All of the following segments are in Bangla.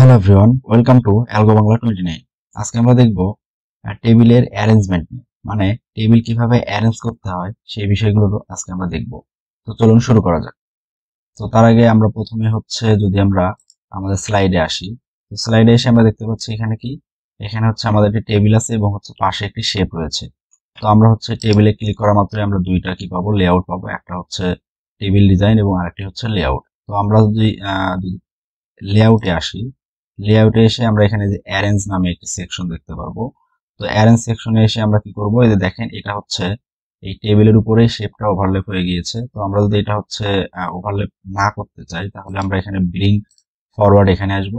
hello everyone welcome to Algo Bangla twenty nine আজকে আমরা দেখব টেবিলের অ্যারেঞ্জমেন্ট মানে টেবিল কিভাবে অ্যারেঞ্জ করতে হয় সেই বিষয়গুলো আজকে আমরা দেখব তো চলুন শুরু করা যাক তো তার আগে আমরা প্রথমে হচ্ছে যদি আমরা আমাদের স্লাইডে আসি তো স্লাইডে এসে আমরা দেখতে পাচ্ছি এখানে কি এখানে হচ্ছে আমাদের একটি টেবিল আছে এবং হচ্ছে পাশে একটি শেপ রয়েছে তো আমরা হচ্ছে টেবিলে ক্লিক করা মাত্রই আমরা দুইটা কি পাবো লেআউট পাবো একটা হচ্ছে টেবিল ডিজাইন এবং আরেকটি হচ্ছে লেআউট তো আমরা যদি লেআউটে আসি লেআউটে এসে আমরা এখানে যে অ্যারেঞ্জ নামে একটি সেকশন দেখতে পারবো তো অ্যারেঞ্জ সেকশনে এসে আমরা কি করবো এই যে দেখেন এটা হচ্ছে এই টেবিলের উপরে শেপটা ওভারলেপ হয়ে গিয়েছে তো আমরা যদি এটা হচ্ছে ওভারলেপ না করতে চাই তাহলে আমরা এখানে ব্রিং ফরওয়ার্ড এখানে আসব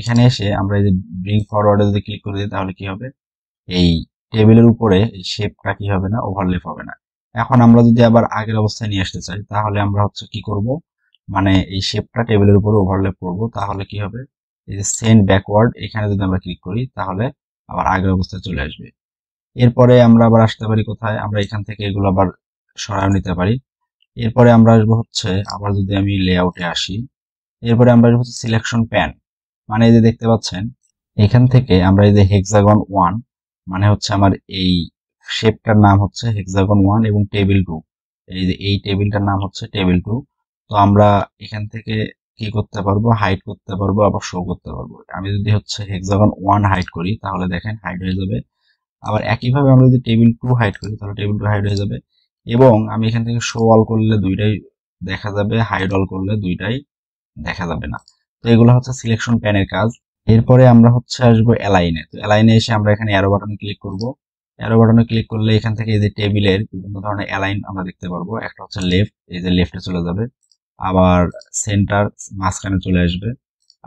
এখানে এসে আমরা এই যে ব্রিং ফরওয়ার্ডে যদি ক্লিক করে দিই তাহলে কি হবে এই টেবিলের উপরে এই শেপটা কি হবে না ওভারলেপ হবে না এখন আমরা যদি আবার আগের অবস্থায় নিয়ে আসতে চাই তাহলে আমরা হচ্ছে কি করব মানে এই শেপটা টেবিলের উপরে ওভারলেপ করব তাহলে কি হবে এই যে সেন্ড ব্যাকওয়ার্ড এখানে যদি আমরা ক্লিক করি তাহলে আবার আগের অবস্থায় চলে আসবে এরপরে আমরা আবার আসতে পারি কোথায় আমরা এখান থেকে এগুলো আবার সরায় নিতে পারি এরপরে আমরা আসবো হচ্ছে আবার যদি আমি লেআউটে আসি এরপরে আমরা আসবো হচ্ছে সিলেকশন প্যান মানে এই যে দেখতে পাচ্ছেন এখান থেকে আমরা এই যে হেক্সাগন ওয়ান মানে হচ্ছে আমার এই শেপটার নাম হচ্ছে হেক্সাগন ওয়ান এবং টেবিল টু এই যে এই টেবিলটার নাম হচ্ছে টেবিল টু তো আমরা এখান থেকে কি করতে পারবো হাইড করতে পারবো আবার শো করতে পারবো আমি যদি হচ্ছে হেক্সাগন ওয়ান হাইড করি তাহলে দেখেন হাইড হয়ে যাবে আবার একইভাবে আমরা যদি টেবিল টু হাইড করি তাহলে টেবিল টু হাইড হয়ে যাবে এবং আমি এখান থেকে শো অল করলে দুইটাই দেখা যাবে হাইড অল করলে দুইটাই দেখা যাবে না তো এগুলো হচ্ছে সিলেকশন প্যানের কাজ এরপরে আমরা হচ্ছে আসবো অ্যালাইনে তো অ্যালাইনে এসে আমরা এখানে অ্যারো বাটনে ক্লিক করব অ্যারো বাটনে ক্লিক করলে এখান থেকে এই যে টেবিলের বিভিন্ন ধরনের অ্যালাইন আমরা দেখতে পারবো একটা হচ্ছে লেফট এই যে লেফটে চলে যাবে আবার সেন্টার মাঝখানে চলে আসবে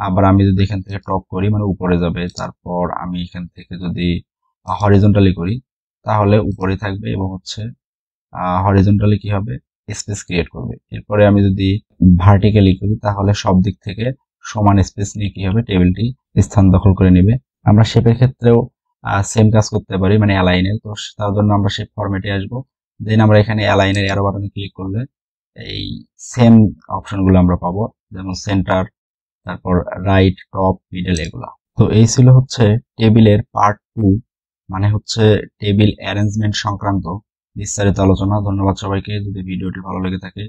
আবার আমি যদি এখান থেকে টপ করি মানে উপরে যাবে তারপর আমি এখান থেকে যদি হরিজন্টালি করি তাহলে উপরে থাকবে এবং হচ্ছে হরিজন্টালি কি হবে স্পেস ক্রিয়েট করবে এরপরে আমি যদি ভার্টিক্যালি করি তাহলে সব দিক থেকে সমান স্পেস নিয়ে কি হবে টেবিলটি স্থান দখল করে নেবে আমরা শেপের ক্ষেত্রেও সেম কাজ করতে পারি মানে অ্যালাইনের তো তার জন্য আমরা শেপ ফরম্যাটে আসবো দেন আমরা এখানে অ্যালাইনের অ্যারো বাটনে ক্লিক করলে এই সেম অপশনগুলো আমরা পাবো যেমন সেন্টার তারপর রাইট টপ মিডল এগুলো তো এই ছিল হচ্ছে টেবিলের পার্ট টু মানে হচ্ছে টেবিল অ্যারেঞ্জমেন্ট সংক্রান্ত বিস্তারিত আলোচনা ধন্যবাদ সবাইকে যদি ভিডিওটি ভালো লেগে থাকে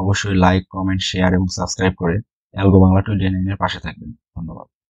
অবশ্যই লাইক কমেন্ট শেয়ার এবং সাবস্ক্রাইব করে অ্যালগো বাংলা টোয়েন্টি নাইনের পাশে থাকবেন ধন্যবাদ